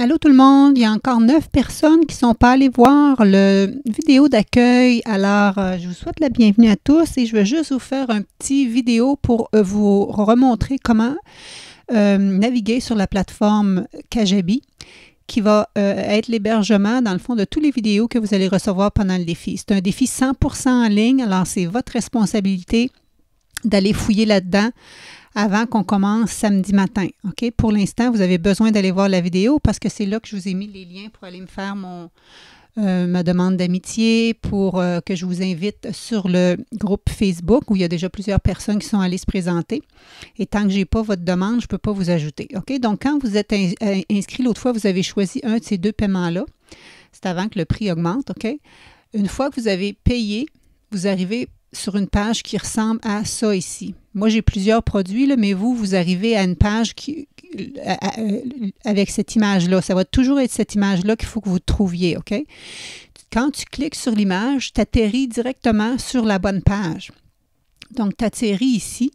Allô tout le monde, il y a encore neuf personnes qui ne sont pas allées voir le vidéo d'accueil. Alors, euh, je vous souhaite la bienvenue à tous et je vais juste vous faire un petit vidéo pour euh, vous remontrer comment euh, naviguer sur la plateforme Kajabi qui va être l'hébergement, dans le fond, de tous les vidéos que vous allez recevoir pendant le défi. C'est un défi 100% en ligne, alors c'est votre responsabilité d'aller fouiller là-dedans avant qu'on commence samedi matin. OK? Pour l'instant, vous avez besoin d'aller voir la vidéo parce que c'est là que je vous ai mis les liens pour aller me faire mon, euh, ma demande d'amitié, pour euh, que je vous invite sur le groupe Facebook où il y a déjà plusieurs personnes qui sont allées se présenter. Et tant que je n'ai pas votre demande, je ne peux pas vous ajouter. OK? Donc, quand vous êtes euh, inscrit l'autre fois, vous avez choisi un de ces deux paiements-là. C'est avant que le prix augmente. OK? Une fois que vous avez payé, vous arrivez sur une page qui ressemble à ça ici. Moi, j'ai plusieurs produits, mais vous, vous arrivez à une page qui, euh, avec cette image-là. Ça va toujours être cette image-là qu'il faut que vous trouviez, OK? Quand tu cliques sur l'image, tu atterris directement sur la bonne page. Donc, tu atterris ici.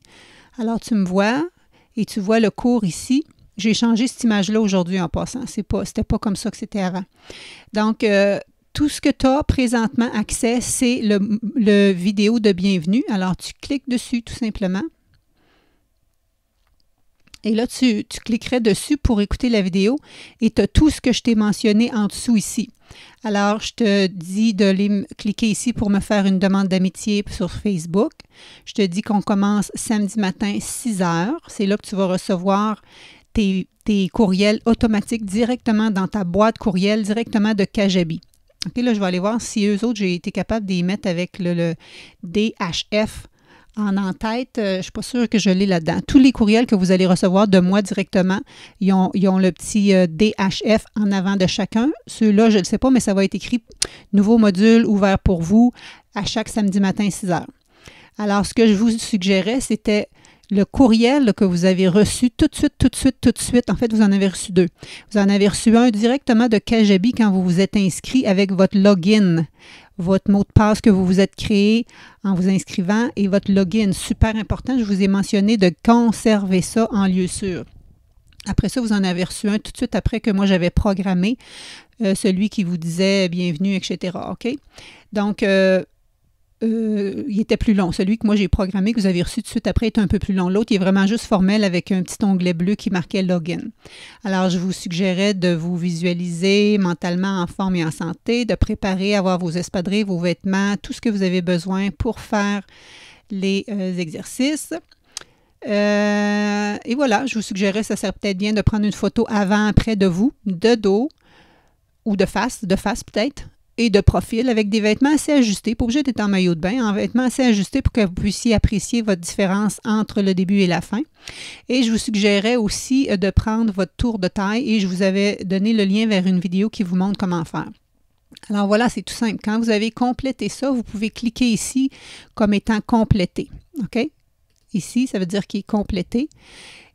Alors, tu me vois et tu vois le cours ici. J'ai changé cette image-là aujourd'hui en passant. Ce n'était pas comme ça que c'était avant. Donc, euh, tout ce que tu as présentement accès, c'est le, vidéo de bienvenue. Alors, tu cliques dessus tout simplement. Et là, tu, tu, cliquerais dessus pour écouter la vidéo et tu as tout ce que je t'ai mentionné en dessous ici. Alors, je te dis de cliquer ici pour me faire une demande d'amitié sur Facebook. Je te dis qu'on commence samedi matin 6 heures. C'est là que tu vas recevoir tes, tes, courriels automatiques directement dans ta boîte courriel, directement de Kajabi. OK, là, je vais aller voir si eux autres, j'ai été capable d'y mettre avec le, DHF en en-tête. Euh, je ne suis pas sûre que je l'ai là-dedans. Tous les courriels que vous allez recevoir de moi directement, ils ont, le petit euh, DHF en avant de chacun. Ceux-là, je ne sais pas, mais ça va être écrit nouveau module ouvert pour vous à chaque samedi matin 6 heures. Alors, ce que je vous suggérais, c'était le courriel que vous avez reçu tout de suite, tout de suite, tout de suite. En fait, vous en avez reçu deux. Vous en avez reçu un directement de Kajabi quand vous vous êtes inscrit avec votre login, votre mot de passe que vous vous êtes créé en vous inscrivant et votre login. Super important, je vous ai mentionné de conserver ça en lieu sûr. Après ça, vous en avez reçu un tout de suite après que moi j'avais programmé euh, celui qui vous disait bienvenue, etc. OK? Donc, euh, euh, il était plus long. Celui que moi j'ai programmé, que vous avez reçu tout de suite après, est un peu plus long. L'autre, il est vraiment juste formel avec un petit onglet bleu qui marquait Login. Alors, je vous suggérais de vous visualiser mentalement en forme et en santé, de préparer, avoir vos espadrilles, vos vêtements, tout ce que vous avez besoin pour faire les euh, exercices. Euh, et voilà, je vous suggérais, ça sert peut-être bien de prendre une photo avant, après de vous, de dos ou de face, de face peut-être, et de profil avec des vêtements assez ajustés. Pas obligé d'être en maillot de bain, en vêtements assez ajustés pour que vous puissiez apprécier votre différence entre le début et la fin. Et je vous suggérais aussi euh, de prendre votre tour de taille et je vous avais donné le lien vers une vidéo qui vous montre comment faire. Alors voilà, c'est tout simple. Quand vous avez complété ça, vous pouvez cliquer ici comme étant complété. OK? Ici, ça veut dire qu'il est complété.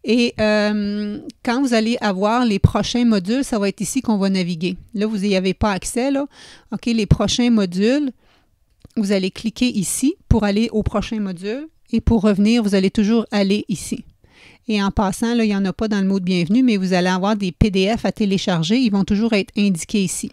Et euh, quand vous allez avoir les prochains modules, ça va être ici qu'on va naviguer. Là, vous n'y avez pas accès. Là. OK, les prochains modules, vous allez cliquer ici pour aller au prochain module. Et pour revenir, vous allez toujours aller ici. Et en passant, là, il n'y en a pas dans le mot de bienvenue, mais vous allez avoir des PDF à télécharger. Ils vont toujours être indiqués ici.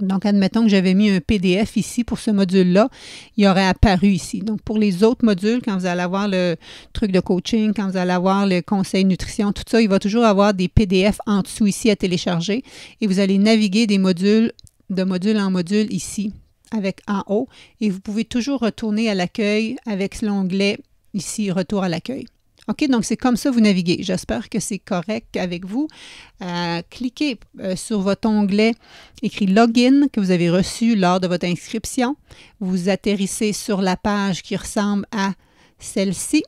Donc, admettons que j'avais mis un PDF ici pour ce module-là, il aurait apparu ici. Donc, pour les autres modules, quand vous allez avoir le truc de coaching, quand vous allez avoir le conseil nutrition, tout ça, il va toujours avoir des PDF en dessous ici à télécharger et vous allez naviguer des modules de module en module ici avec en haut et vous pouvez toujours retourner à l'accueil avec l'onglet ici retour à l'accueil. OK, donc c'est comme ça que vous naviguez. J'espère que c'est correct avec vous. Euh, cliquez euh, sur votre onglet écrit Login que vous avez reçu lors de votre inscription. Vous atterrissez sur la page qui ressemble à celle-ci.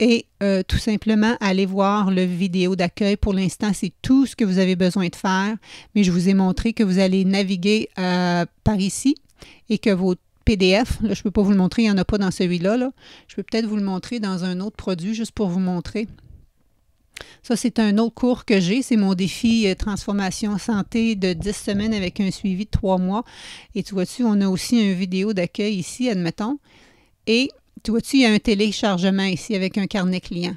Et euh, tout simplement, allez voir le vidéo d'accueil. Pour l'instant, c'est tout ce que vous avez besoin de faire. Mais je vous ai montré que vous allez naviguer par ici et que vos PDF. je ne peux pas vous le montrer, il n'y en a pas dans celui-là. Je peux peut-être vous le montrer dans un autre produit juste pour vous montrer. Ça, c'est un autre cours que j'ai. C'est mon défi euh, transformation santé de 10 semaines avec un suivi de 3 mois. Et tu vois-tu, on a aussi une vidéo d'accueil ici, admettons. Et tu vois-tu, il y a un téléchargement ici avec un carnet client.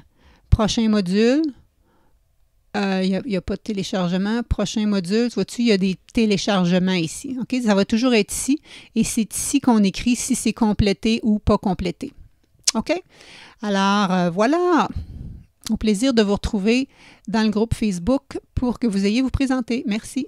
Prochain module, il euh, n'y a, pas de téléchargement. Prochain module, vois-tu, il y a des téléchargements ici. OK? Ça va toujours être ici. Et c'est ici qu'on écrit si c'est complété ou pas complété. OK? Alors, euh, voilà. Au plaisir de vous retrouver dans le groupe Facebook pour que vous ayez vous présenter. Merci.